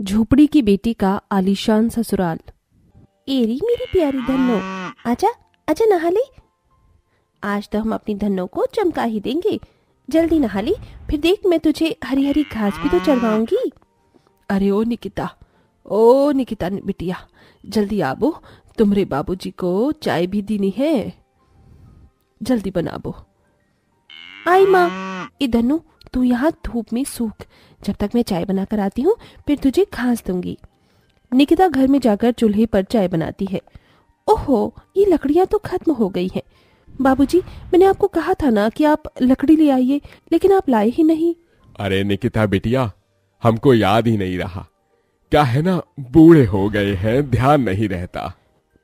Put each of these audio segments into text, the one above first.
झोपड़ी की बेटी का आलीशान ससुराल एरी मेरी प्यारी धनो आजा आजा नहा ले आज तो हम अपनी धनो को चमका ही देंगे जल्दी नहा ली फिर देख मैं तुझे हरी हरी घास भी तो चढ़वाऊंगी अरे ओ निकिता ओ निकिता बिटिया जल्दी आबो तुम्हारे बाबूजी को चाय भी देनी है जल्दी बनाबो आई माँ इधनु तू यहाँ धूप में सूख जब तक मैं चाय बनाकर आती हूँ फिर तुझे घास दूंगी निकिता घर में जाकर चूल्हे पर चाय बनाती है ओहो ये लकड़ियाँ तो खत्म हो गई हैं बाबूजी मैंने आपको कहा था ना कि आप लकड़ी ले आइए लेकिन आप लाए ही नहीं अरे निकिता बिटिया हमको याद ही नहीं रहा क्या है ना बूढ़े हो गए हैं ध्यान नहीं रहता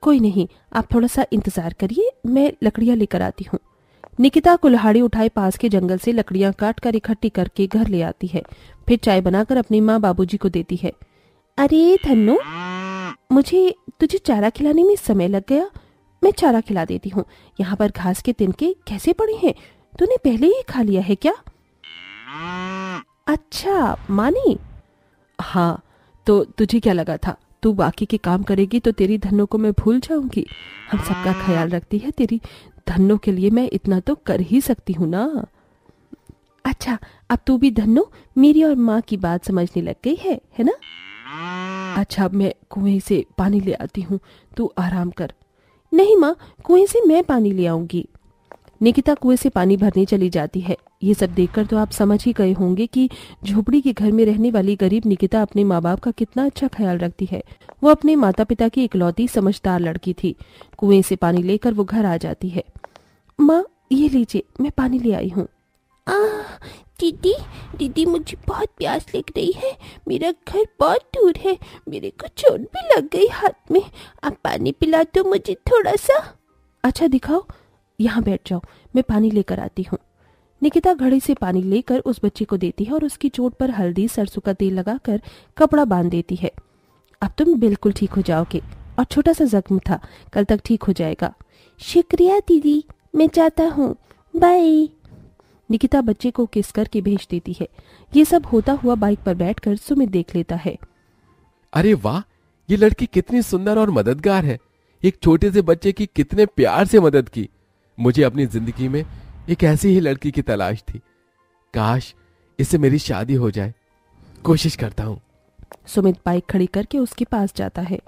कोई नहीं आप थोड़ा सा इंतजार करिए मैं लकड़ियाँ लेकर आती हूँ निकिता कुल्हाड़ी उठाए पास के जंगल से लकड़ियां काट कर इकट्ठी करके घर ले आती है फिर चाय बनाकर अपनी माँ बाबूजी को देती है अरे धन्नो मुझे तुझे चारा खिलाने में समय लग गया मैं चारा खिला देती हूँ यहाँ पर घास के तिनके कैसे पड़े हैं तूने पहले ही खा लिया है क्या अच्छा मानी हाँ तो तुझे क्या लगा था तू बाकी के काम करेगी तो तेरी धनों को मैं भूल जाऊंगी हम सबका ख्याल रखती है तेरी धन्नो के लिए मैं इतना तो कर ही सकती हूँ ना अच्छा अब तू भी धन्नो मेरी और माँ की बात समझने लग गई है है ना अच्छा मैं कुएं से पानी ले आती हूँ तू आराम कर नहीं माँ कुएं से मैं पानी ले आऊंगी निकिता कुएं से पानी भरने चली जाती है ये सब देखकर तो आप समझ ही गए होंगे कि झोपड़ी के घर में रहने वाली गरीब निकिता अपने माँ बाप का कितना अच्छा ख्याल रखती है वो अपने माता पिता की इकलौती समझदार लड़की थी कुएं से पानी लेकर वो घर आ जाती है माँ ये लीजिए मैं पानी ले आई हूँ दीदी दीदी मुझे बहुत प्यास लग रही है मेरा घर बहुत दूर है मेरे को चोट भी लग गई हाथ में आप पानी पिला दो तो मुझे थोड़ा सा अच्छा दिखाओ यहाँ बैठ जाओ मैं पानी लेकर आती हूँ निकिता घड़ी से पानी लेकर उस बच्चे को देती है और उसकी चोट पर हल्दी सरसों का तेल लगाकर कपड़ा बांध देती है अब तुम बिल्कुल ठीक हो जाओगे और छोटा सा जख्म था कल तक ठीक हो जाएगा शुक्रिया दीदी मैं जाता हूँ बाय निकिता बच्चे को किस करके भेज देती है ये सब होता हुआ बाइक पर बैठकर सुमित देख लेता है अरे वाह ये लड़की कितनी सुंदर और मददगार है एक छोटे से बच्चे की कितने प्यार से मदद की मुझे अपनी जिंदगी में एक ऐसी ही लड़की की तलाश थी काश इससे मेरी शादी हो जाए कोशिश करता हूँ सुमित बाइक खड़ी करके उसके पास जाता है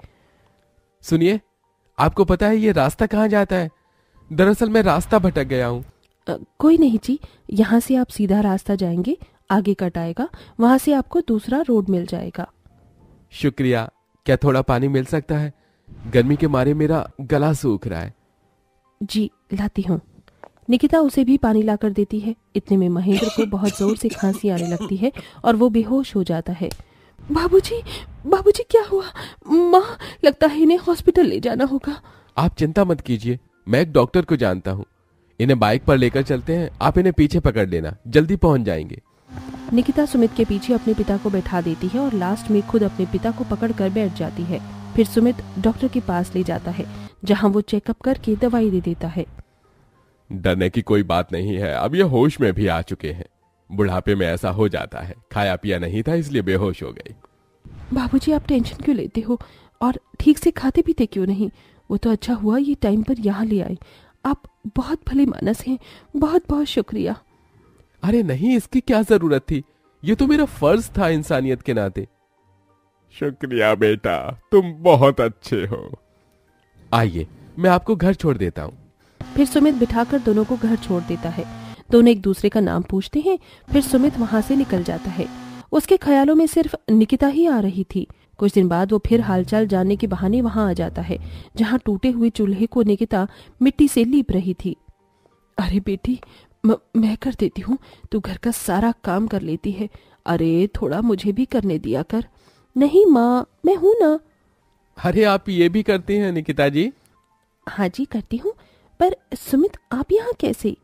सुनिए आपको पता है ये रास्ता कहाँ जाता है दरअसल मैं रास्ता भटक गया हूँ कोई नहीं जी यहाँ से आप सीधा रास्ता जाएंगे आगे कट आएगा वहां से आपको दूसरा रोड मिल जाएगा शुक्रिया क्या थोड़ा पानी मिल सकता है गर्मी के मारे मेरा गला सूख रहा है जी लाती हूँ निकिता उसे भी पानी लाकर देती है इतने में महेंद्र को बहुत जोर से खांसी आने लगती है और वो बेहोश हो जाता है बाबूजी बाबूजी क्या हुआ माँ लगता है इन्हें हॉस्पिटल ले जाना होगा आप चिंता मत कीजिए मैं एक डॉक्टर को जानता हूँ इन्हें बाइक पर लेकर चलते हैं आप इन्हें पीछे पकड़ लेना जल्दी पहुँच जाएंगे निकिता सुमित के पीछे अपने पिता को बैठा देती है और लास्ट में खुद अपने पिता को पकड़ कर बैठ जाती है फिर सुमित डॉक्टर के पास ले जाता है जहां वो चेकअप करके दवाई दे देता है डरने की कोई बात नहीं है अब ये होश में भी आ चुके हैं बुढ़ापे में ऐसा हो जाता है खाया पिया नहीं था इसलिए बेहोश हो गई बाबूजी आप टेंशन क्यों लेते हो और ठीक से खाते पीते क्यों नहीं वो तो अच्छा हुआ ये टाइम पर यहाँ ले आए आप बहुत भले मानस हैं बहुत बहुत शुक्रिया अरे नहीं इसकी क्या जरूरत थी ये तो मेरा फर्ज था इंसानियत के नाते शुक्रिया बेटा तुम बहुत अच्छे हो आइए मैं आपको घर छोड़ देता हूँ फिर सुमित बिठाकर दोनों को घर छोड़ देता है दोनों एक दूसरे का नाम पूछते हैं फिर सुमित वहाँ से निकल जाता है उसके ख्यालों में सिर्फ निकिता ही आ रही थी कुछ दिन बाद वो फिर हालचाल जानने के बहाने वहाँ आ जाता है जहाँ टूटे हुए चूल्हे को निकिता मिट्टी से लीप रही थी अरे बेटी म, मैं कर देती हूँ तू घर का सारा काम कर लेती है अरे थोड़ा मुझे भी करने दिया कर नहीं माँ मैं हूं ना अरे आप ये भी करती हैं निकिता जी हाँ जी करती हूँ पर सुमित आप यहाँ कैसे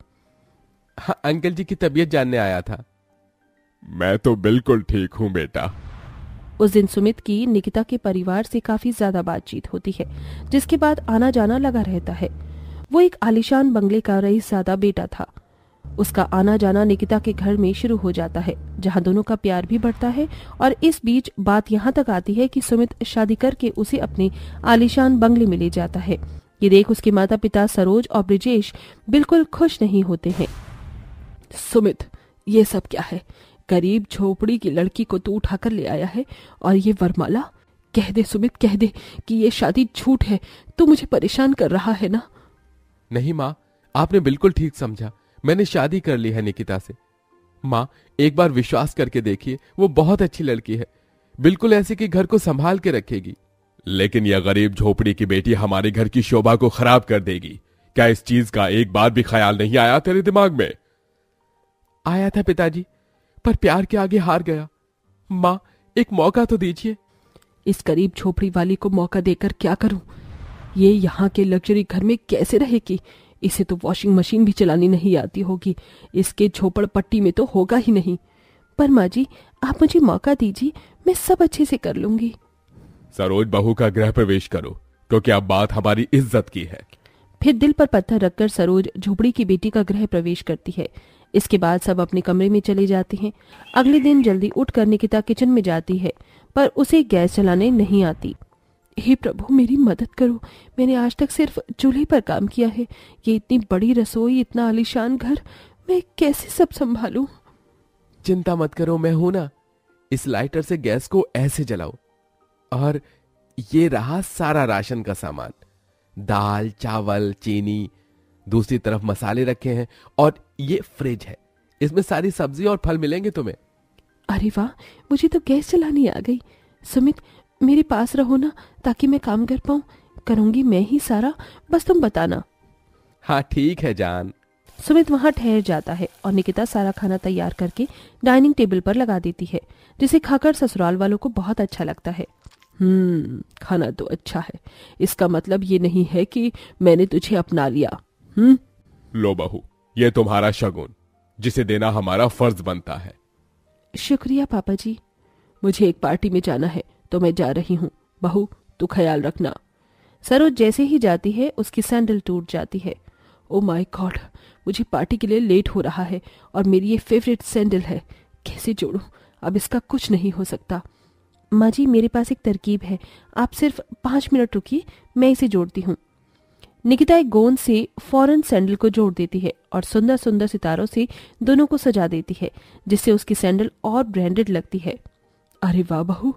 हाँ, अंकल जी की तबीयत जानने आया था मैं तो बिल्कुल ठीक हूँ बेटा उस दिन सुमित की निकिता के परिवार से काफी ज्यादा बातचीत होती है जिसके बाद आना जाना लगा रहता है वो एक आलिशान बंगले का रही ज्यादा बेटा था उसका आना जाना निकिता के घर में शुरू हो जाता है जहां दोनों का प्यार भी बढ़ता है और इस बीच बात यहां तक आती है कि सुमित शादी करके उसे अपने आलिशान बंगले में ले जाता है ये देख उसके माता पिता सरोज और ब्रिजेश बिल्कुल खुश नहीं होते हैं सुमित ये सब क्या है गरीब झोपड़ी की लड़की को तू उठाकर ले आया है और ये वरमाला कह दे सुमित कह दे कि ये शादी झूठ है तू मुझे परेशान कर रहा है ना नहीं माँ आपने बिल्कुल ठीक समझा मैंने शादी कर ली है निकिता से माँ एक बार विश्वास करके देखिए वो बहुत अच्छी लड़की है बिल्कुल ऐसे कि घर को संभाल के रखेगी लेकिन यह गरीब झोपड़ी की बेटी हमारे घर की शोभा को खराब कर देगी क्या इस चीज का एक बार भी ख्याल नहीं आया तेरे दिमाग में आया था पिताजी पर प्यार के आगे हार गया माँ एक मौका तो दीजिए इस गरीब झोपड़ी वाली को मौका देकर क्या करूं ये यहाँ के लग्जरी घर में कैसे रहेगी इसे तो वॉशिंग मशीन भी चलानी नहीं आती होगी इसके झोपड़ पट्टी में तो होगा ही नहीं पर माँ जी आप मुझे मौका दीजिए मैं सब अच्छे से कर लूंगी सरोज बहू का गृह प्रवेश करो क्योंकि अब बात हमारी इज्जत की है फिर दिल पर पत्थर रखकर सरोज झोपड़ी की बेटी का गृह प्रवेश करती है इसके बाद सब अपने कमरे में चले जाते हैं अगले दिन जल्दी उठकर निकिता किचन में जाती है पर उसे गैस चलाने नहीं आती हे प्रभु मेरी मदद करो मैंने आज तक सिर्फ चूल्हे पर काम किया है ये इतनी बड़ी रसोई इतना आलिशान घर मैं कैसे सब संभालू चिंता मत करो मैं हूं ना इस लाइटर से गैस को ऐसे जलाओ और ये रहा सारा राशन का सामान दाल चावल चीनी दूसरी तरफ मसाले रखे हैं और ये फ्रिज है इसमें सारी सब्जी और फल मिलेंगे तुम्हें अरे वाह मुझे तो गैस चलानी आ गई सुमित मेरे पास रहो ना ताकि मैं काम कर पाऊँ करूंगी मैं ही सारा बस तुम बताना हाँ ठीक है जान सुमित वहाँ ठहर जाता है और निकिता सारा खाना तैयार करके डाइनिंग टेबल पर लगा देती है जिसे खाकर ससुराल वालों को बहुत अच्छा लगता है हम्म खाना तो अच्छा है इसका मतलब ये नहीं है कि मैंने तुझे अपना लिया हम्म लो बहू ये तुम्हारा शगुन जिसे देना हमारा फर्ज बनता है शुक्रिया पापा जी मुझे एक पार्टी में जाना है तो मैं जा रही हूँ बहू तू ख्याल रखना सरोज जैसे ही जाती है उसकी सैंडल टूट जाती है ओ माई गॉड मुझे पार्टी के लिए लेट हो रहा है और मेरी ये फेवरेट सैंडल है कैसे जोड़ू अब इसका कुछ नहीं हो सकता माँ जी मेरे पास एक तरकीब है आप सिर्फ पाँच मिनट रुकिए मैं इसे जोड़ती हूँ निकिता एक गोंद से फौरन सैंडल को जोड़ देती है और सुंदर सुंदर सितारों से दोनों को सजा देती है जिससे उसकी सैंडल और ब्रांडेड लगती है अरे वाह बहू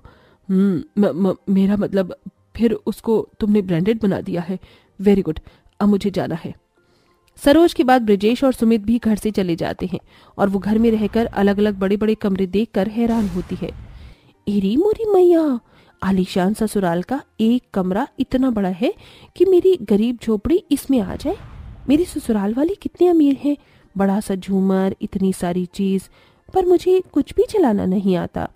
हम्म म, मेरा मतलब फिर उसको तुमने ब्रांडेड बना दिया है वेरी गुड अब मुझे जाना है सरोज के बाद ब्रजेश और सुमित भी घर से चले जाते हैं और वो घर में रहकर अलग अलग बड़े बड़े कमरे देखकर हैरान होती है एरी मोरी मैया आलिशान ससुराल का एक कमरा इतना बड़ा है कि मेरी गरीब झोपड़ी इसमें आ जाए मेरी ससुराल वाले कितने अमीर हैं बड़ा सा झूमर इतनी सारी चीज पर मुझे कुछ भी चलाना नहीं आता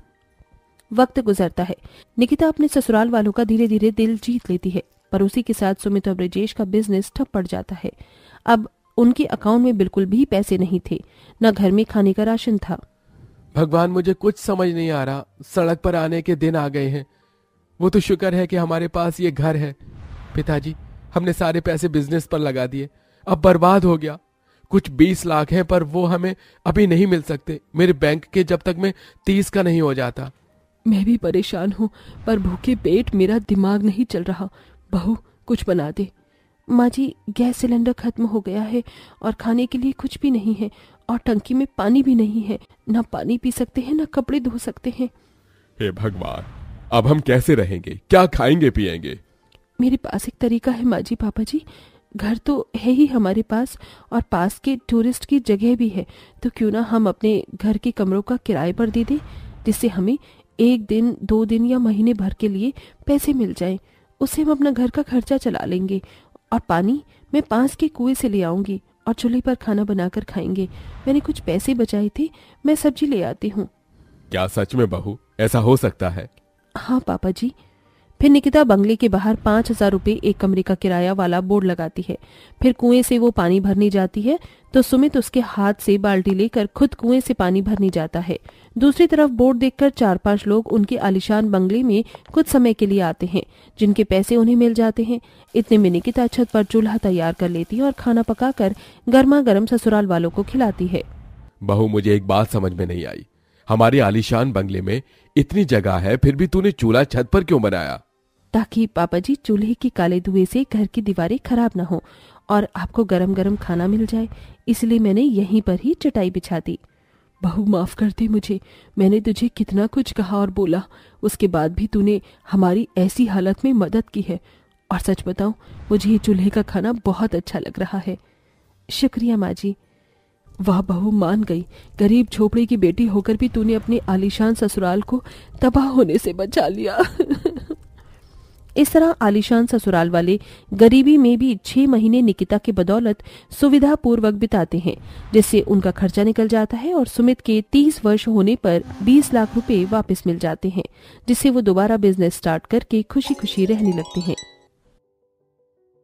वक्त गुजरता है निकिता अपने ससुराल वालों का धीरे धीरे दिल जीत लेती है पर उसी के साथ सुमित और ब्रजेश का बिजनेस ठप पड़ जाता है अब उनके अकाउंट में बिल्कुल भी पैसे नहीं थे न घर में खाने का राशन था भगवान मुझे कुछ समझ नहीं आ रहा सड़क पर आने के दिन आ गए हैं वो तो शुक्र है कि हमारे पास ये घर है पिताजी हमने सारे पैसे बिजनेस पर लगा दिए अब बर्बाद हो गया कुछ बीस लाख हैं पर वो हमें अभी नहीं मिल सकते मेरे बैंक के जब तक मैं तीस का नहीं हो जाता मैं भी परेशान हूँ पर भूखे पेट मेरा दिमाग नहीं चल रहा बहू कुछ बना दे माँ जी गैस सिलेंडर खत्म हो गया है और खाने के लिए कुछ भी नहीं है और टंकी में पानी भी नहीं है ना पानी पी सकते हैं ना कपड़े धो सकते हैं हे भगवान अब हम कैसे रहेंगे क्या खाएंगे पिएंगे मेरे पास एक तरीका है माँ जी पापा जी घर तो है ही हमारे पास और पास के टूरिस्ट की जगह भी है तो क्यों ना हम अपने घर के कमरों का किराए पर दे दें जिससे हमें एक दिन दो दिन या महीने भर के लिए पैसे मिल जाएं उससे हम अपना घर का खर्चा चला लेंगे और पानी मैं पास के कुएं से ले आऊंगी और चूल्हे पर खाना बनाकर खाएंगे मैंने कुछ पैसे बचाए थे मैं सब्जी ले आती हूँ क्या सच में बहू ऐसा हो सकता है हाँ पापा जी फिर निकिता बंगले के बाहर पांच हजार रूपए एक कमरे का किराया वाला बोर्ड लगाती है फिर कुएं से वो पानी भरने जाती है तो सुमित उसके हाथ से बाल्टी लेकर खुद कुएं से पानी भरने जाता है दूसरी तरफ बोर्ड देखकर चार पांच लोग उनके आलिशान बंगले में कुछ समय के लिए आते हैं जिनके पैसे उन्हें मिल जाते हैं इतने में निकिता छत पर चूल्हा तैयार कर लेती है और खाना पकाकर गर्मा गर्म ससुराल वालों को खिलाती है बहू मुझे एक बात समझ में नहीं आई हमारे आलिशान बंगले में इतनी जगह है फिर भी तूने चूल्हा छत पर क्यों बनाया ताकि पापा जी चूल्हे की काले धुएं से घर की दीवारें खराब ना हो और आपको गरम गरम खाना मिल जाए इसलिए मैंने यहीं पर ही चटाई बिछा दी बहू माफ कर दे मुझे मैंने तुझे कितना कुछ कहा और बोला उसके बाद भी तूने हमारी ऐसी हालत में मदद की है और सच बताऊं मुझे ये चूल्हे का खाना बहुत अच्छा लग रहा है शुक्रिया माँ जी वह बहू मान गई गरीब झोपड़ी की बेटी होकर भी तूने अपने आलिशान ससुराल को तबाह होने से बचा लिया इस तरह आलिशान ससुराल वाले गरीबी में भी छह महीने निकिता के बदौलत सुविधा पूर्वक बिताते हैं जिससे उनका खर्चा निकल जाता है और सुमित के तीस वर्ष होने पर बीस लाख रुपए वापस मिल जाते हैं जिससे वो दोबारा बिजनेस स्टार्ट करके खुशी खुशी रहने लगते हैं